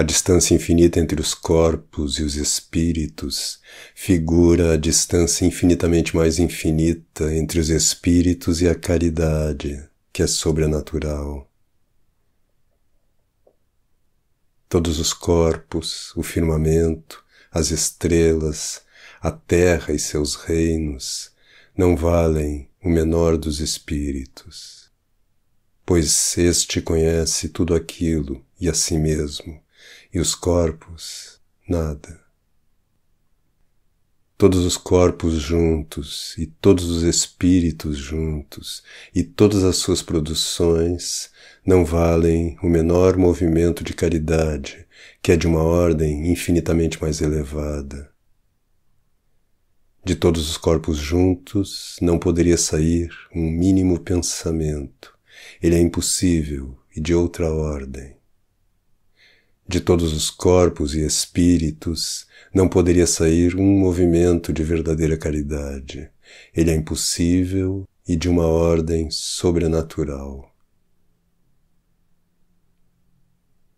A distância infinita entre os corpos e os espíritos figura a distância infinitamente mais infinita entre os espíritos e a caridade, que é sobrenatural. Todos os corpos, o firmamento, as estrelas, a terra e seus reinos não valem o menor dos espíritos, pois este conhece tudo aquilo e a si mesmo e os corpos, nada. Todos os corpos juntos, e todos os espíritos juntos, e todas as suas produções não valem o menor movimento de caridade, que é de uma ordem infinitamente mais elevada. De todos os corpos juntos não poderia sair um mínimo pensamento. Ele é impossível e de outra ordem. De todos os corpos e espíritos, não poderia sair um movimento de verdadeira caridade. Ele é impossível e de uma ordem sobrenatural.